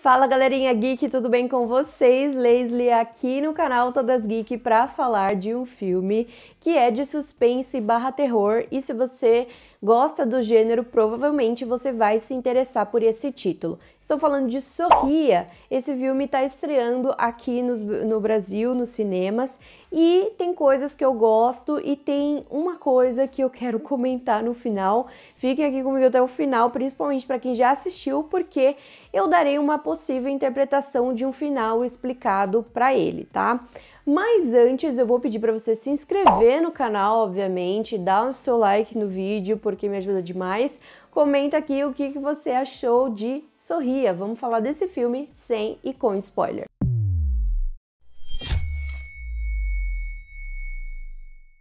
Fala galerinha geek, tudo bem com vocês? Leslie aqui no canal Todas Geek para falar de um filme que é de suspense barra terror e se você gosta do gênero, provavelmente você vai se interessar por esse título. Estou falando de Sorria. Esse filme está estreando aqui no, no Brasil, nos cinemas, e tem coisas que eu gosto e tem uma coisa que eu quero comentar no final. Fiquem aqui comigo até o final, principalmente para quem já assistiu, porque eu darei uma possível interpretação de um final explicado para ele, tá? Mas antes eu vou pedir para você se inscrever no canal, obviamente, dar o seu like no vídeo porque me ajuda demais. Comenta aqui o que você achou de Sorria. Vamos falar desse filme sem e com spoiler.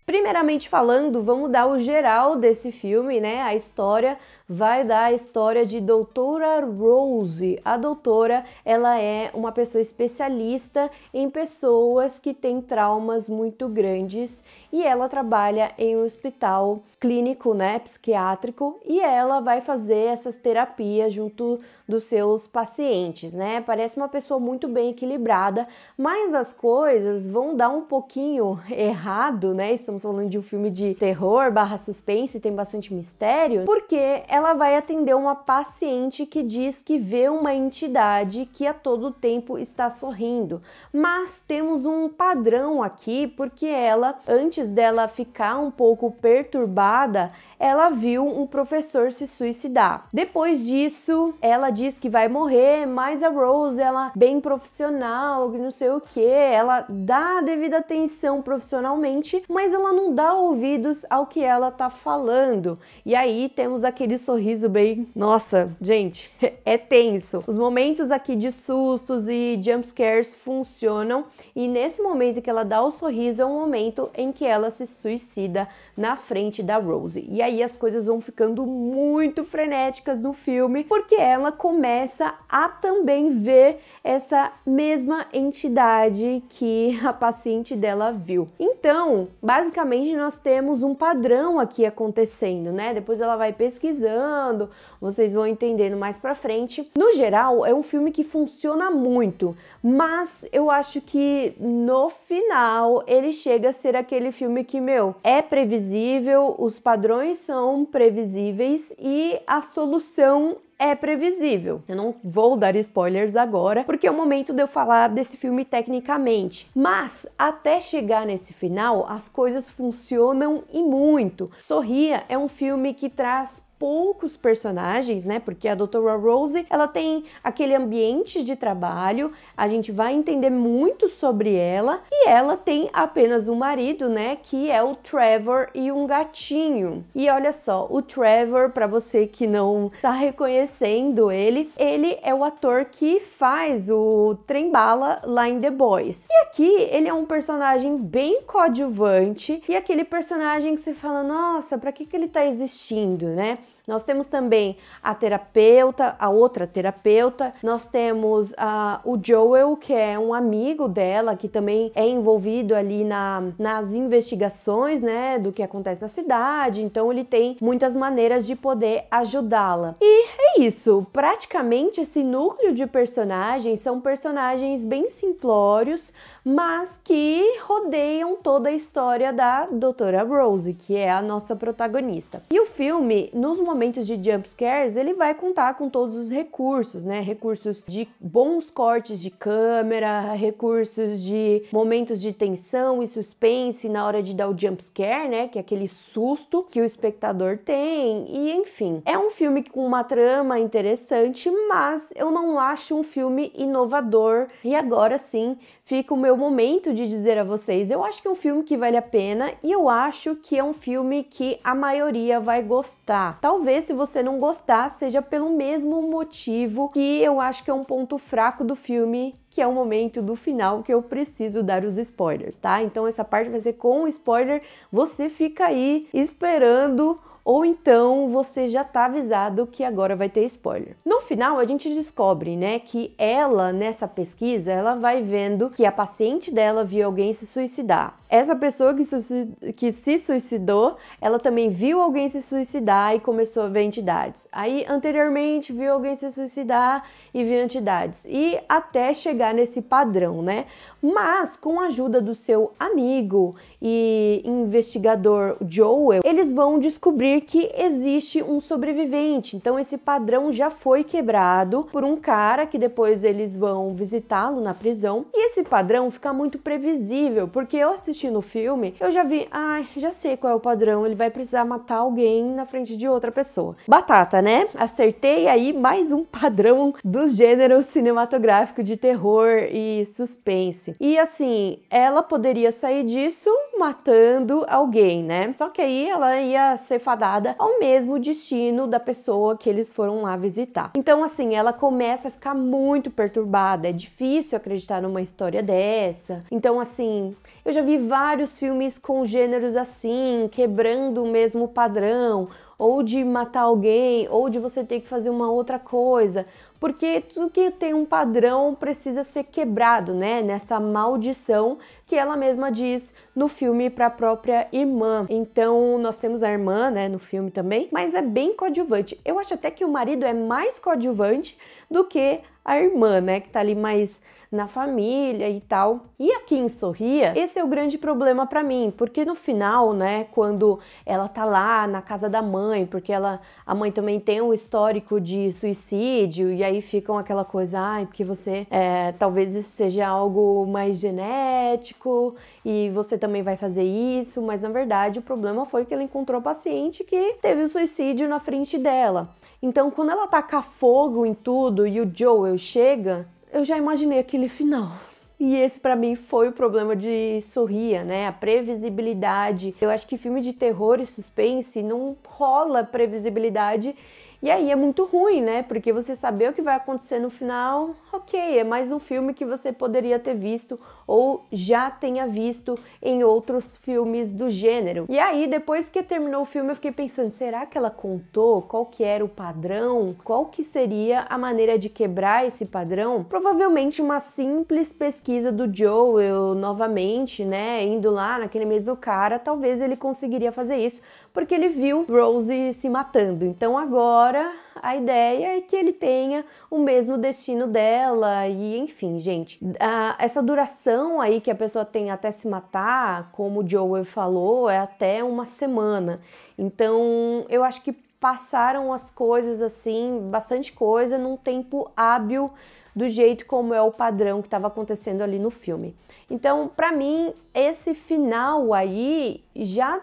Primeiramente falando, vamos dar o geral desse filme, né? A história vai dar a história de Doutora Rose. A doutora, ela é uma pessoa especialista em pessoas que têm traumas muito grandes e ela trabalha em um hospital clínico, né, psiquiátrico, e ela vai fazer essas terapias junto dos seus pacientes, né? Parece uma pessoa muito bem equilibrada, mas as coisas vão dar um pouquinho errado, né? Isso estamos falando de um filme de terror barra suspense, tem bastante mistério, porque ela vai atender uma paciente que diz que vê uma entidade que a todo tempo está sorrindo. Mas temos um padrão aqui, porque ela, antes dela ficar um pouco perturbada, ela viu um professor se suicidar. Depois disso, ela diz que vai morrer, mas a Rose, ela bem profissional, não sei o que, ela dá a devida atenção profissionalmente, mas ela não dá ouvidos ao que ela tá falando. E aí temos aquele sorriso bem, nossa, gente, é tenso. Os momentos aqui de sustos e jump scares funcionam e nesse momento que ela dá o sorriso é um momento em que ela se suicida na frente da Rose. E aí as coisas vão ficando muito frenéticas no filme, porque ela começa a também ver essa mesma entidade que a paciente dela viu. Então, basicamente nós temos um padrão aqui acontecendo, né? Depois ela vai pesquisando, vocês vão entendendo mais para frente. No geral, é um filme que funciona muito, mas eu acho que no final ele chega a ser aquele filme que, meu, é previsível, os padrões são previsíveis e a solução é previsível. Eu não vou dar spoilers agora, porque é o momento de eu falar desse filme tecnicamente. Mas até chegar nesse final, as coisas funcionam e muito. Sorria é um filme que traz poucos personagens, né? Porque a Doutora Rose, ela tem aquele ambiente de trabalho, a gente vai entender muito sobre ela e ela tem apenas um marido, né, que é o Trevor e um gatinho. E olha só, o Trevor, para você que não tá reconhecendo conhecendo ele, ele é o ator que faz o Trembala lá em The Boys. E aqui ele é um personagem bem coadjuvante e aquele personagem que você fala, nossa, para que, que ele tá existindo, né? Nós temos também a terapeuta, a outra terapeuta, nós temos ah, o Joel, que é um amigo dela, que também é envolvido ali na, nas investigações, né, do que acontece na cidade, então ele tem muitas maneiras de poder ajudá-la. E é isso, praticamente esse núcleo de personagens são personagens bem simplórios, mas que rodeiam toda a história da Doutora Rose, que é a nossa protagonista. E o filme, nos momentos momentos de jump scares, ele vai contar com todos os recursos, né? Recursos de bons cortes de câmera, recursos de momentos de tensão e suspense na hora de dar o jump scare, né? Que é aquele susto que o espectador tem e enfim. É um filme com uma trama interessante, mas eu não acho um filme inovador. E agora sim, fica o meu momento de dizer a vocês. Eu acho que é um filme que vale a pena e eu acho que é um filme que a maioria vai gostar. Talvez se você não gostar, seja pelo mesmo motivo que eu acho que é um ponto fraco do filme, que é o momento do final que eu preciso dar os spoilers, tá? Então essa parte vai ser com spoiler. Você fica aí esperando ou então você já tá avisado que agora vai ter spoiler. No final, a gente descobre, né, que ela nessa pesquisa, ela vai vendo que a paciente dela viu alguém se suicidar. Essa pessoa que, que se suicidou, ela também viu alguém se suicidar e começou a ver entidades. Aí anteriormente viu alguém se suicidar e viu entidades e até chegar nesse padrão, né? Mas com a ajuda do seu amigo e investigador Joel, eles vão descobrir descobrir que existe um sobrevivente. Então esse padrão já foi quebrado por um cara que depois eles vão visitá-lo na prisão. E esse padrão fica muito previsível, porque eu assistindo o filme, eu já vi, ai, ah, já sei qual é o padrão, ele vai precisar matar alguém na frente de outra pessoa. Batata, né? Acertei aí mais um padrão do gênero cinematográfico de terror e suspense. E assim, ela poderia sair disso matando alguém, né? Só que aí ela ia ser fadada ao mesmo destino da pessoa que eles foram lá visitar. Então, assim, ela começa a ficar muito perturbada. É difícil acreditar numa história dessa. Então, assim, eu já vi vários filmes com gêneros assim, quebrando o mesmo padrão, ou de matar alguém, ou de você ter que fazer uma outra coisa, porque tudo que tem um padrão precisa ser quebrado, né? Nessa maldição que ela mesma diz no filme para a própria irmã. Então, nós temos a irmã, né, no filme também, mas é bem coadjuvante. Eu acho até que o marido é mais coadjuvante do que a irmã, né, que tá ali mais na família e tal. E aqui em Sorria, esse é o grande problema para mim, porque no final, né, quando ela tá lá na casa da mãe, porque ela a mãe também tem um histórico de suicídio e aí ficam aquela coisa, ai, ah, porque você é, talvez isso seja algo mais genético e você também vai fazer isso, mas na verdade o problema foi que ela encontrou a paciente que teve o suicídio na frente dela. Então, quando ela taca fogo em tudo e o Joel chega, eu já imaginei aquele final. E esse para mim foi o problema de Sorria, né? A previsibilidade. Eu acho que filme de terror e suspense não rola previsibilidade e aí é muito ruim, né? Porque você saber o que vai acontecer no final, ok, é mais um filme que você poderia ter visto ou já tenha visto em outros filmes do gênero. E aí, depois que terminou o filme, eu fiquei pensando, será que ela contou qual que era o padrão? Qual que seria a maneira de quebrar esse padrão? Provavelmente uma simples pesquisa do Joel novamente, né? Indo lá naquele mesmo cara, talvez ele conseguiria fazer isso, porque ele viu Rose se matando. Então agora a ideia é que ele tenha o mesmo destino dela e enfim, gente, a, essa duração aí que a pessoa tem até se matar, como o Joel falou, é até uma semana. Então, eu acho que passaram as coisas assim, bastante coisa num tempo hábil do jeito como é o padrão que estava acontecendo ali no filme. Então, para mim, esse final aí já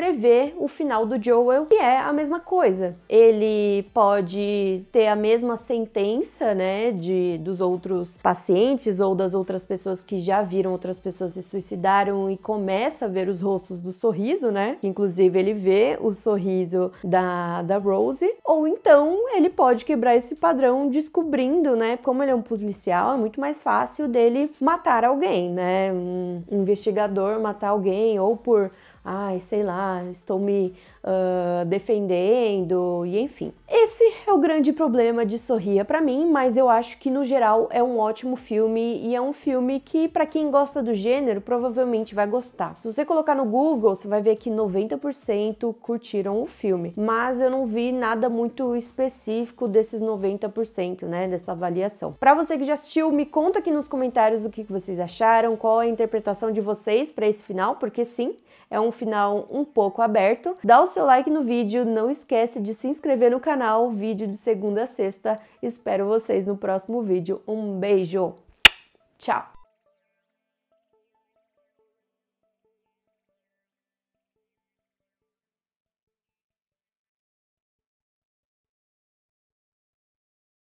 prever o final do Joel, que é a mesma coisa. Ele pode ter a mesma sentença, né, de dos outros pacientes ou das outras pessoas que já viram outras pessoas se suicidaram e começa a ver os rostos do sorriso, né? Inclusive ele vê o sorriso da da Rose, ou então ele pode quebrar esse padrão descobrindo, né, como ele é um policial, é muito mais fácil dele matar alguém, né? Um investigador matar alguém ou por ai, sei lá, estou me uh, defendendo e enfim. Esse é o grande problema de Sorria para mim, mas eu acho que no geral é um ótimo filme e é um filme que para quem gosta do gênero provavelmente vai gostar. Se você colocar no Google, você vai ver que 90% curtiram o filme, mas eu não vi nada muito específico desses 90%, né, dessa avaliação. Para você que já assistiu, me conta aqui nos comentários o que vocês acharam, qual a interpretação de vocês para esse final, porque sim, é um um final um pouco aberto. Dá o seu like no vídeo, não esquece de se inscrever no canal, vídeo de segunda a sexta. Espero vocês no próximo vídeo. Um beijo, tchau!